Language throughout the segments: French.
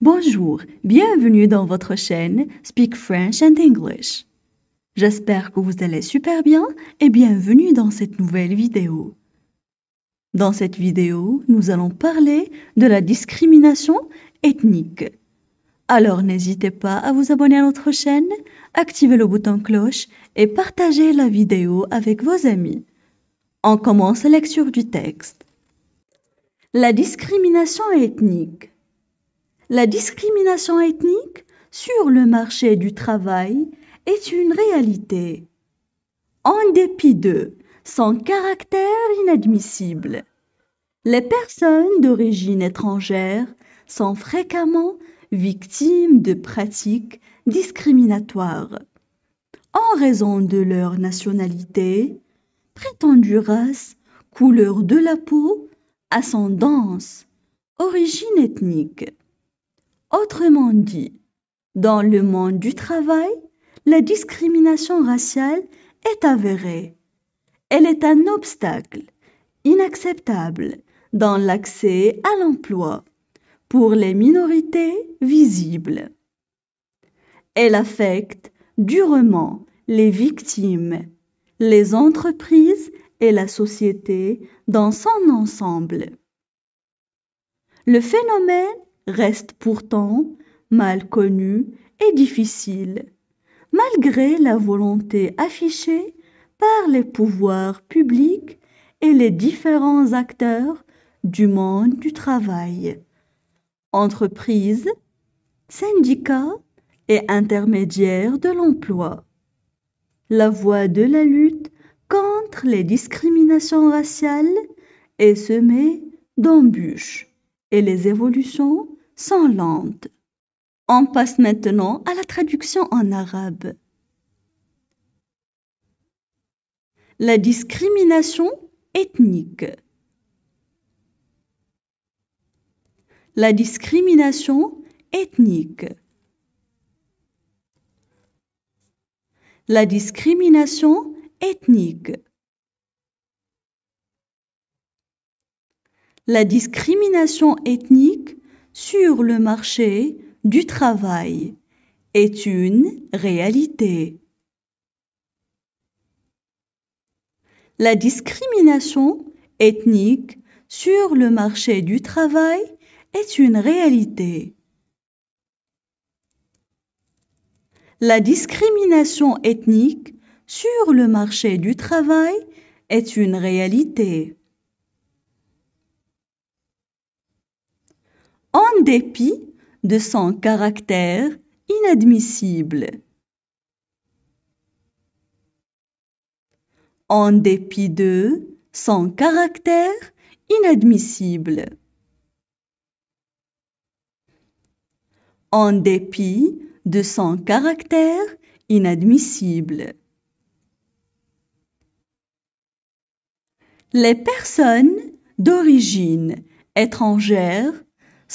Bonjour, bienvenue dans votre chaîne Speak French and English. J'espère que vous allez super bien et bienvenue dans cette nouvelle vidéo. Dans cette vidéo, nous allons parler de la discrimination ethnique. Alors n'hésitez pas à vous abonner à notre chaîne, activer le bouton cloche et partager la vidéo avec vos amis. On commence la lecture du texte. La discrimination ethnique la discrimination ethnique sur le marché du travail est une réalité. En dépit de son caractère inadmissible, les personnes d'origine étrangère sont fréquemment victimes de pratiques discriminatoires en raison de leur nationalité, prétendue race, couleur de la peau, ascendance, origine ethnique. Autrement dit, dans le monde du travail, la discrimination raciale est avérée. Elle est un obstacle inacceptable dans l'accès à l'emploi pour les minorités visibles. Elle affecte durement les victimes, les entreprises et la société dans son ensemble. Le phénomène reste pourtant mal connue et difficile, malgré la volonté affichée par les pouvoirs publics et les différents acteurs du monde du travail, entreprises, syndicats et intermédiaires de l'emploi. La voie de la lutte contre les discriminations raciales est semée d'embûches et les évolutions sans lentes. On passe maintenant à la traduction en arabe. La discrimination ethnique. La discrimination ethnique. La discrimination ethnique. La discrimination ethnique sur le marché du travail est une réalité. La discrimination ethnique sur le marché du travail est une réalité. La discrimination ethnique sur le marché du travail est une réalité. dépit de son caractère inadmissible. En dépit de son caractère inadmissible. En dépit de son caractère inadmissible. Les personnes d'origine étrangère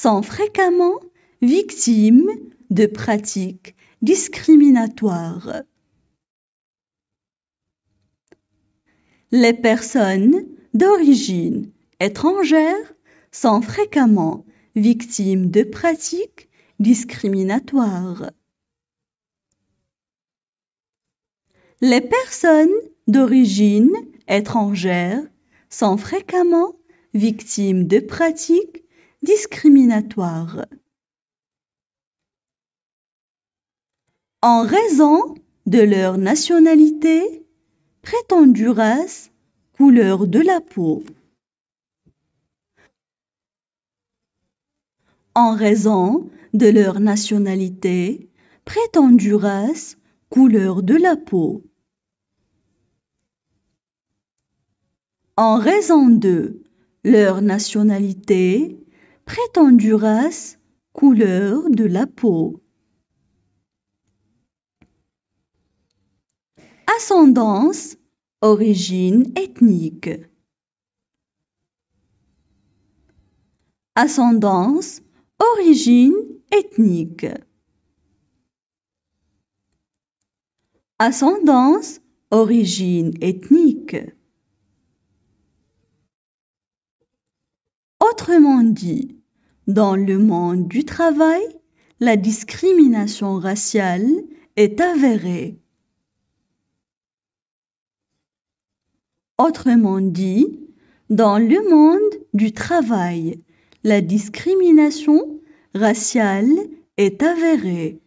sont fréquemment victimes de pratiques discriminatoires. Les personnes d'origine étrangère sont fréquemment victimes de pratiques discriminatoires. Les personnes d'origine étrangère sont fréquemment victimes de pratiques discriminatoire. En raison de leur nationalité, prétendue race, couleur de la peau. En raison de leur nationalité, prétendue race, couleur de la peau. En raison de leur nationalité, prétendue race, couleur de la peau. Ascendance, origine ethnique. Ascendance, origine ethnique. Ascendance, origine ethnique. Autrement dit, dans le monde du travail, la discrimination raciale est avérée. Autrement dit, dans le monde du travail, la discrimination raciale est avérée.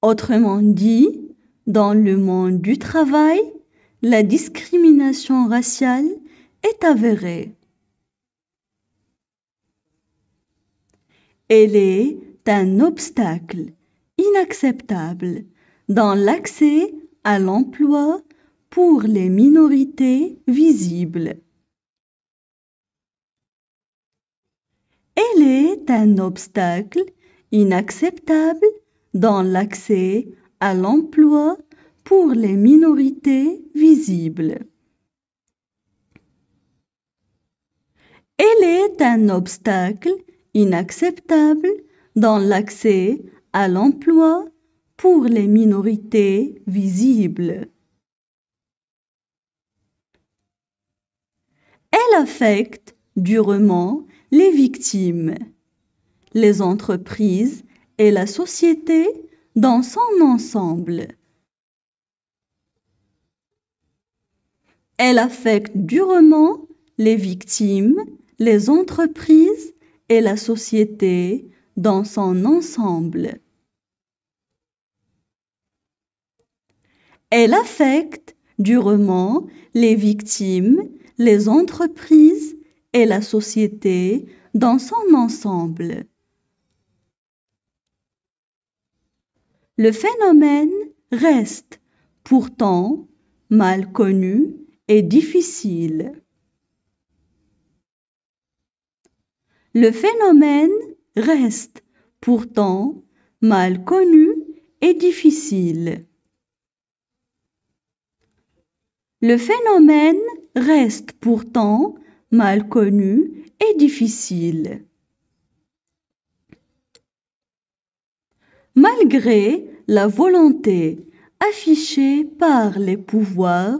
Autrement dit, dans le monde du travail, la discrimination raciale est avérée. Elle est un obstacle inacceptable dans l'accès à l'emploi pour les minorités visibles. Elle est un obstacle inacceptable dans l'accès à l'emploi pour les minorités visibles. Elle est un obstacle inacceptable dans l'accès à l'emploi pour les minorités visibles. Elle affecte durement les victimes, les entreprises et la société dans son ensemble. Elle affecte durement les victimes, les entreprises et la société dans son ensemble. Elle affecte durement les victimes, les entreprises et la société dans son ensemble. Le phénomène reste pourtant mal connu est difficile. Le phénomène reste pourtant mal connu et difficile. Le phénomène reste pourtant mal connu et difficile. Malgré la volonté affichée par les pouvoirs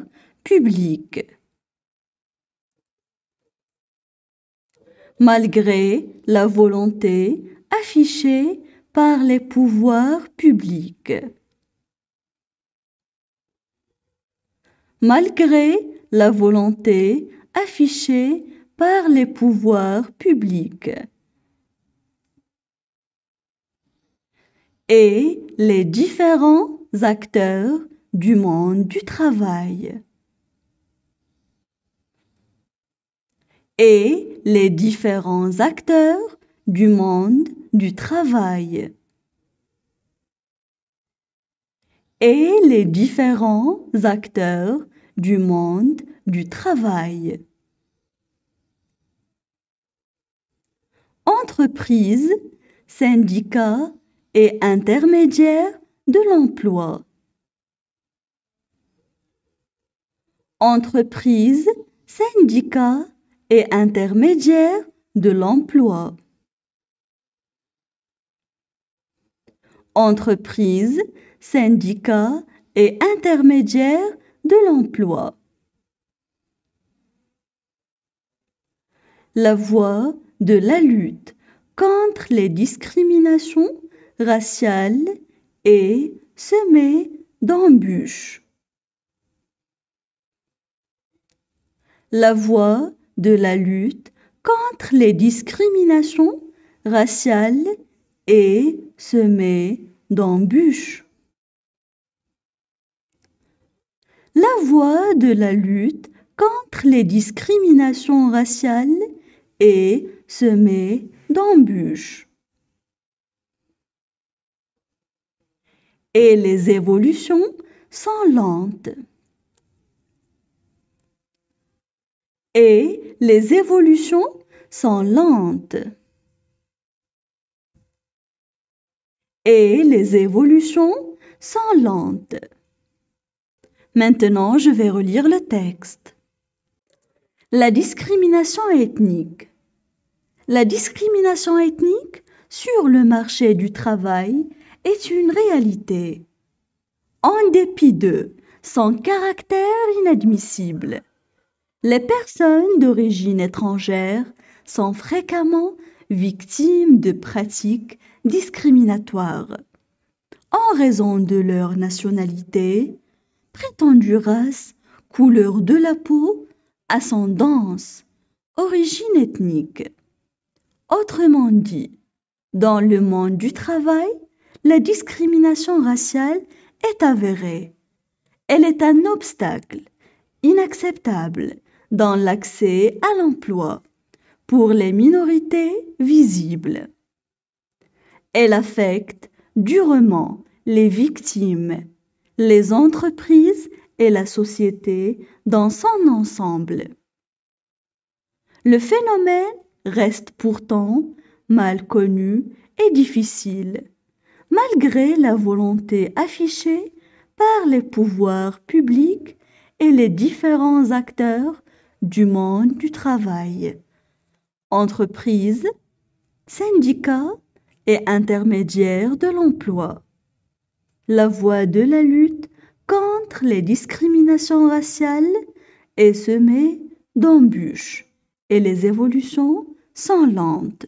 Malgré la volonté affichée par les pouvoirs publics. Malgré la volonté affichée par les pouvoirs publics. et les différents acteurs du monde du travail. et les différents acteurs du monde du travail. Et les différents acteurs du monde du travail. entreprise syndicat et intermédiaire de l'emploi. Entreprise, syndicats et intermédiaire de l'emploi. Entreprise, syndicat et intermédiaire de l'emploi. La voie de la lutte contre les discriminations raciales et semée d'embûches. La voie de la lutte contre les discriminations raciales et semée d'embûches. La voie de la lutte contre les discriminations raciales est semée d'embûches. Et les évolutions sont lentes. et les évolutions sont lentes. Et les évolutions sont lentes. Maintenant, je vais relire le texte. La discrimination ethnique. La discrimination ethnique sur le marché du travail est une réalité. En dépit de son caractère inadmissible, les personnes d'origine étrangère sont fréquemment victimes de pratiques discriminatoires en raison de leur nationalité, prétendue race, couleur de la peau, ascendance, origine ethnique. Autrement dit, dans le monde du travail, la discrimination raciale est avérée. Elle est un obstacle inacceptable dans l'accès à l'emploi pour les minorités visibles. Elle affecte durement les victimes, les entreprises et la société dans son ensemble. Le phénomène reste pourtant mal connu et difficile, malgré la volonté affichée par les pouvoirs publics et les différents acteurs du monde du travail. Entreprises, syndicats et intermédiaires de l'emploi. La voie de la lutte contre les discriminations raciales est semée d'embûches et les évolutions sont lentes.